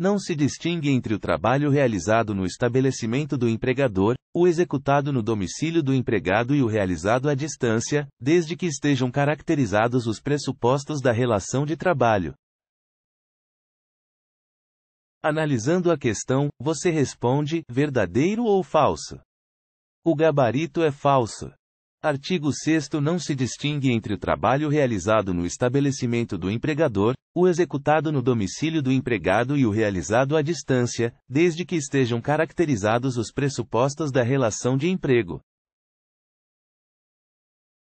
Não se distingue entre o trabalho realizado no estabelecimento do empregador, o executado no domicílio do empregado e o realizado à distância, desde que estejam caracterizados os pressupostos da relação de trabalho. Analisando a questão, você responde: verdadeiro ou falso? O gabarito é falso. Artigo 6 Não se distingue entre o trabalho realizado no estabelecimento do empregador, o executado no domicílio do empregado e o realizado à distância, desde que estejam caracterizados os pressupostos da relação de emprego.